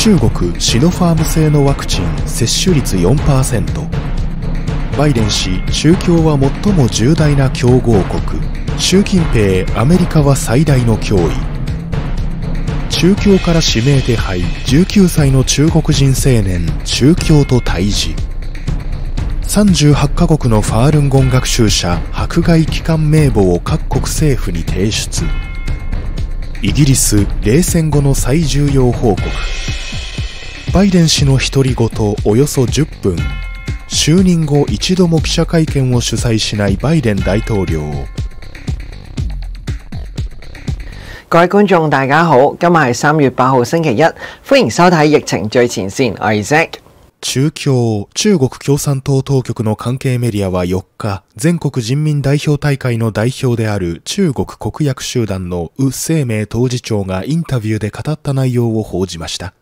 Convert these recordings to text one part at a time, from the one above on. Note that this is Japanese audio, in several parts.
中国シノファーム製のワクチン接種率4%バイデン氏中共は最も重大な競合国習近平アメリカは最大の脅威中共から指名手配19歳の中国人青年中共と対峙38カ国のファールンゴン学習者迫害機関名簿を各国政府に提出イギリス冷戦後の最重要報告バイデン氏の独り言およそ10分就任後一度も記者会見を主催しないバイデン大統領各位大家好，今日月星期一，迎收睇疫情最前線，a c 中共、中国共産党当局の関係メディアは4日、全国人民代表大会の代表である中国国約集団のウ・生明当事長がインタビューで語った内容を報じました。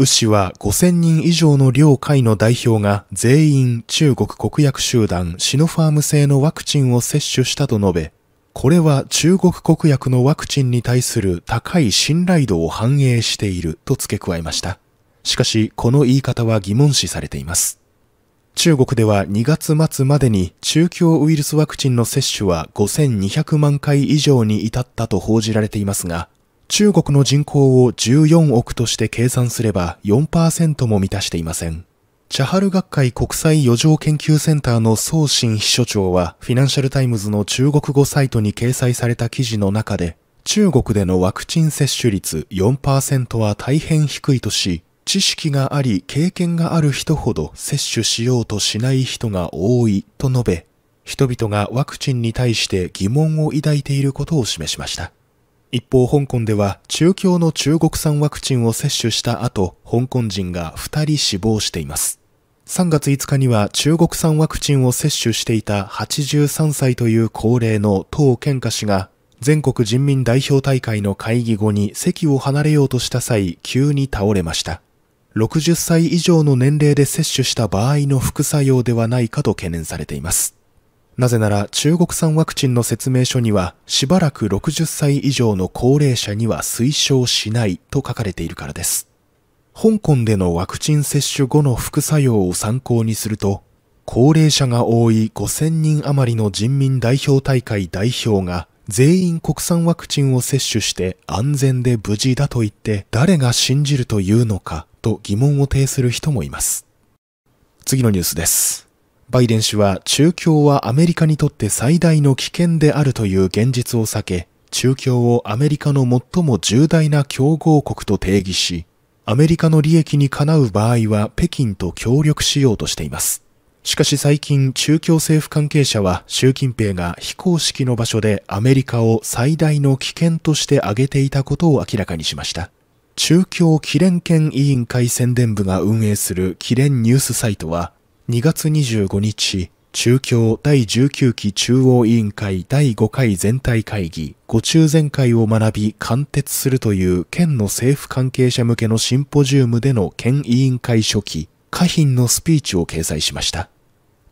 ウ氏は5000人以上の両会の代表が全員中国国薬集団シノファーム製のワクチンを接種したと述べ、これは中国国薬のワクチンに対する高い信頼度を反映していると付け加えました。しかし、この言い方は疑問視されています。中国では2月末までに中共ウイルスワクチンの接種は5200万回以上に至ったと報じられていますが、中国の人口を14億として計算すれば4%も満たしていません。チャハル学会国際余剰研究センターの宋新秘書長は、フィナンシャルタイムズの中国語サイトに掲載された記事の中で、中国でのワクチン接種率4%は大変低いとし、知識があり経験がある人ほど接種しようとしない人が多いと述べ、人々がワクチンに対して疑問を抱いていることを示しました。一方、香港では中共の中国産ワクチンを接種した後、香港人が2人死亡しています。3月5日には中国産ワクチンを接種していた83歳という高齢の唐健華氏が全国人民代表大会の会議後に席を離れようとした際、急に倒れました。60歳以上の年齢で接種した場合の副作用ではないかと懸念されています。なぜなら中国産ワクチンの説明書にはしばらく60歳以上の高齢者には推奨しないと書かれているからです。香港でのワクチン接種後の副作用を参考にすると、高齢者が多い5000人余りの人民代表大会代表が全員国産ワクチンを接種して安全で無事だと言って誰が信じるというのかと疑問を呈する人もいます。次のニュースです。バイデン氏は中共はアメリカにとって最大の危険であるという現実を避け、中共をアメリカの最も重大な競合国と定義し、アメリカの利益にかなう場合は北京と協力しようとしています。しかし最近、中共政府関係者は習近平が非公式の場所でアメリカを最大の危険として挙げていたことを明らかにしました。中共記念研委員会宣伝部が運営する記念ニュースサイトは、2月25日、中共第19期中央委員会第5回全体会議、ご中全会を学び、貫徹するという県の政府関係者向けのシンポジウムでの県委員会初期、下品のスピーチを掲載しました。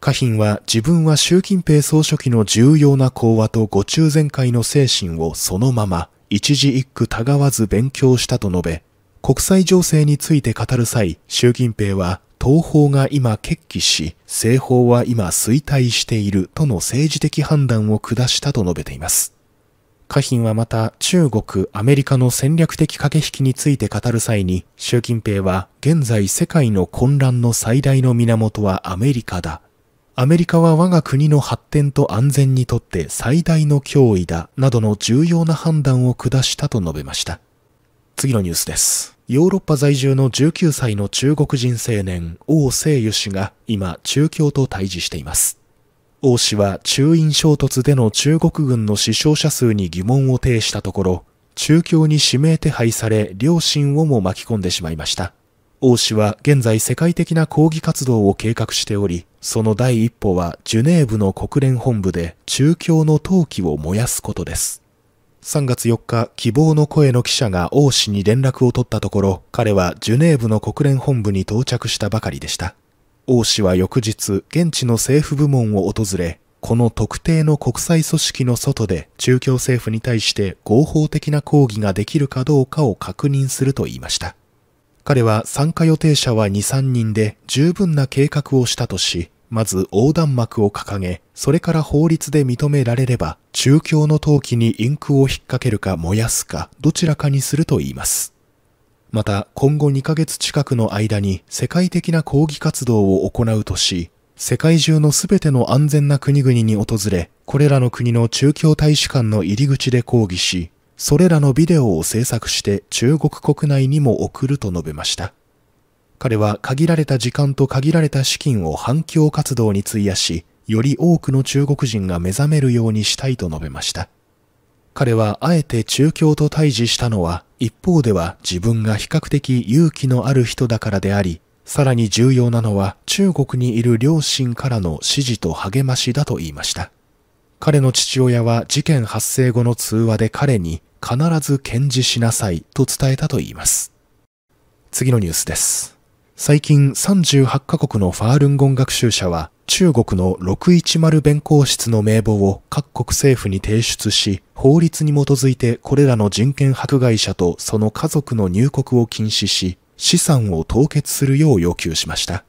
下品は自分は習近平総書記の重要な講話とご中全会の精神をそのまま、一字一句たがわず勉強したと述べ、国際情勢について語る際、習近平は東方が今決起し、西方は今衰退しているとの政治的判断を下したと述べています。下賓はまた中国、アメリカの戦略的駆け引きについて語る際に、習近平は現在世界の混乱の最大の源はアメリカだ。アメリカは我が国の発展と安全にとって最大の脅威だなどの重要な判断を下したと述べました。次のニュースです。ヨーロッパ在住の19歳の中国人青年、王聖油氏が今、中共と対峙しています。王氏は中印衝突での中国軍の死傷者数に疑問を呈したところ、中共に指名手配され、両親をも巻き込んでしまいました。王氏は現在世界的な抗議活動を計画しており、その第一歩はジュネーブの国連本部で中共の陶器を燃やすことです。3月4日、希望の声の記者が王氏に連絡を取ったところ、彼はジュネーブの国連本部に到着したばかりでした。王氏は翌日、現地の政府部門を訪れ、この特定の国際組織の外で中共政府に対して合法的な抗議ができるかどうかを確認すると言いました。彼は参加予定者は2、3人で十分な計画をしたとし、まず横断幕を掲げ、それから法律で認められれば、中共の陶器にインクを引っ掛けるか燃やすか、どちらかにすると言います。また、今後2ヶ月近くの間に世界的な抗議活動を行うとし、世界中の全ての安全な国々に訪れ、これらの国の中共大使館の入り口で抗議し、それらのビデオを制作して中国国内にも送ると述べました。彼は限られた時間と限られた資金を反共活動に費やし、より多くの中国人が目覚めるようにしたいと述べました。彼はあえて中共と対峙したのは、一方では自分が比較的勇気のある人だからであり、さらに重要なのは中国にいる両親からの支持と励ましだと言いました。彼の父親は事件発生後の通話で彼に必ず検事しなさいと伝えたと言います。次のニュースです。最近38カ国のファールンゴン学習者は中国の610弁公室の名簿を各国政府に提出し、法律に基づいてこれらの人権迫害者とその家族の入国を禁止し、資産を凍結するよう要求しました。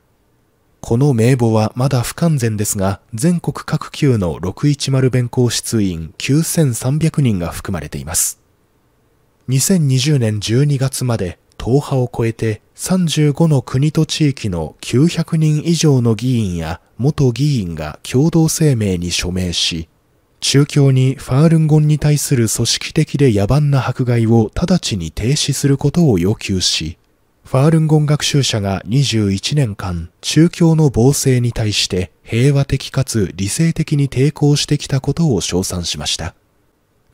この名簿はまだ不完全ですが、全国各級の610弁公室員9300人が含まれています。2020年12月まで党派を超えて35の国と地域の900人以上の議員や元議員が共同声明に署名し、中共にファールンゴンに対する組織的で野蛮な迫害を直ちに停止することを要求し、ファールンゴン学習者が21年間中共の暴政に対して平和的かつ理性的に抵抗してきたことを称賛しました。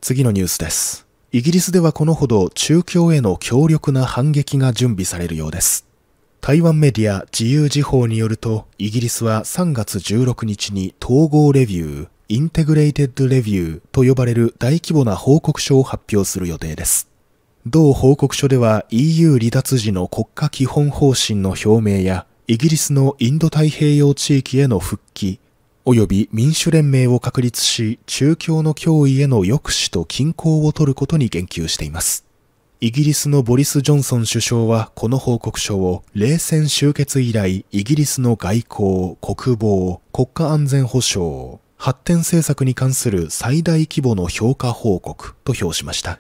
次のニュースです。イギリスではこのほど中共への強力な反撃が準備されるようです。台湾メディア自由時報によると、イギリスは3月16日に統合レビュー、インテグレイテッドレビューと呼ばれる大規模な報告書を発表する予定です。同報告書では EU 離脱時の国家基本方針の表明やイギリスのインド太平洋地域への復帰及び民主連盟を確立し、中共の脅威への抑止と均衡を取ることに言及しています。イギリスのボリス・ジョンソン首相はこの報告書を冷戦終結以来イギリスの外交、国防、国家安全保障、発展政策に関する最大規模の評価報告と評しました。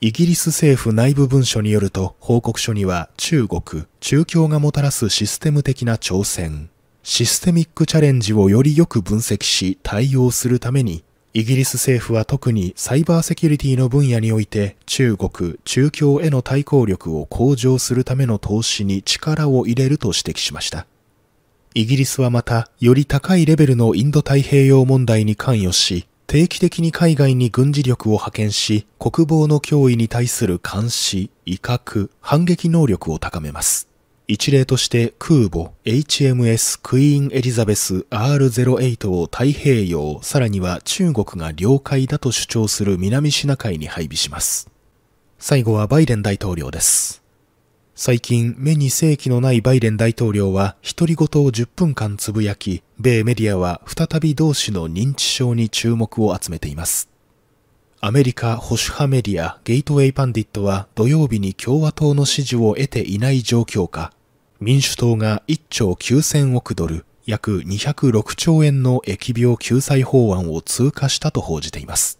イギリス政府内部文書によると報告書には中国、中共がもたらすシステム的な挑戦、システミックチャレンジをよりよく分析し対応するために、イギリス政府は特にサイバーセキュリティの分野において中国、中共への対抗力を向上するための投資に力を入れると指摘しました。イギリスはまた、より高いレベルのインド太平洋問題に関与し、定期的に海外に軍事力を派遣し、国防の脅威に対する監視、威嚇、反撃能力を高めます。一例として空母 HMS クイーンエリザベス R08 を太平洋、さらには中国が領海だと主張する南シナ海に配備します。最後はバイデン大統領です。最近、目に正規のないバイデン大統領は、独り言を10分間つぶやき、米メディアは再び同志の認知症に注目を集めています。アメリカ保守派メディアゲートウェイパンディットは土曜日に共和党の支持を得ていない状況か民主党が1兆9000億ドル、約206兆円の疫病救済法案を通過したと報じています。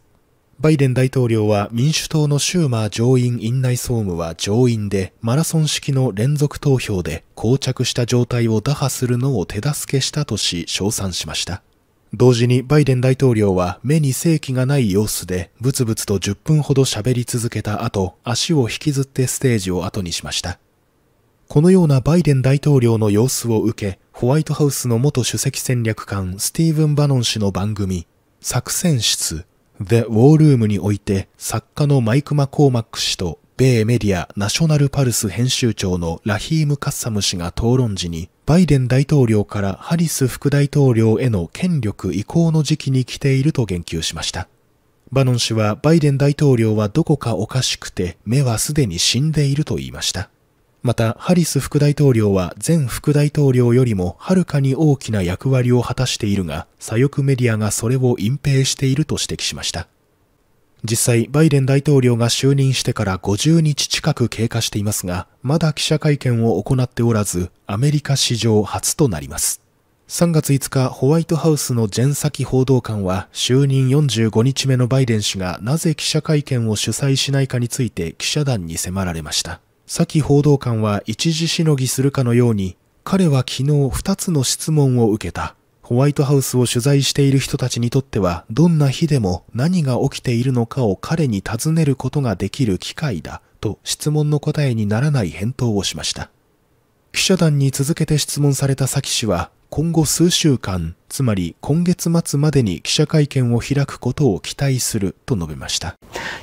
バイデン大統領は民主党のシューマー上院院内総務は上院でマラソン式の連続投票で膠着した状態を打破するのを手助けしたとし称賛しました。同時にバイデン大統領は目に正気がない様子でブツブツと10分ほど喋り続けた後足を引きずってステージを後にしました。このようなバイデン大統領の様子を受け、ホワイトハウスの元首席戦略官スティーブン・バノン氏の番組、作戦室 The War Room において作家のマイク・マコーマック氏と米メディアナショナルパルス編集長のラヒーム・カッサム氏が討論時にバイデン大統領からハリス副大統領への権力移行の時期に来ていると言及しました。バノン氏はバイデン大統領はどこかおかしくて目はすでに死んでいると言いました。また、ハリス副大統領は前副大統領よりもはるかに大きな役割を果たしているが、左翼メディアがそれを隠蔽していると指摘しました。実際、バイデン大統領が就任してから50日近く経過していますが、まだ記者会見を行っておらず、アメリカ史上初となります。3月5日、ホワイトハウスのジェンサキ報道官は、就任45日目のバイデン氏がなぜ記者会見を主催しないかについて記者団に迫られました。先報道官は一時しのぎするかのように、彼は昨日2つの質問を受けた。ホワイトハウスを取材している人たちにとっては、どんな日でも何が起きているのかを彼に尋ねることができる機会だ、と質問の答えにならない返答をしました。記者団に続けて質問されたサキ氏は、今後数週間、つまり今月末までに記者会見を開くことを期待すると述べました。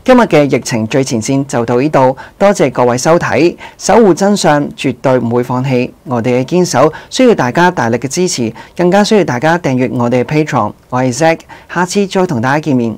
今日嘅疫情最前線就到呢度，多謝各位收睇，守護真相絕對唔會放棄，我哋嘅堅守需要大家大力嘅支持，更加需要大家訂閱我哋嘅 Patreon。我係 Zack，下次再同大家見面。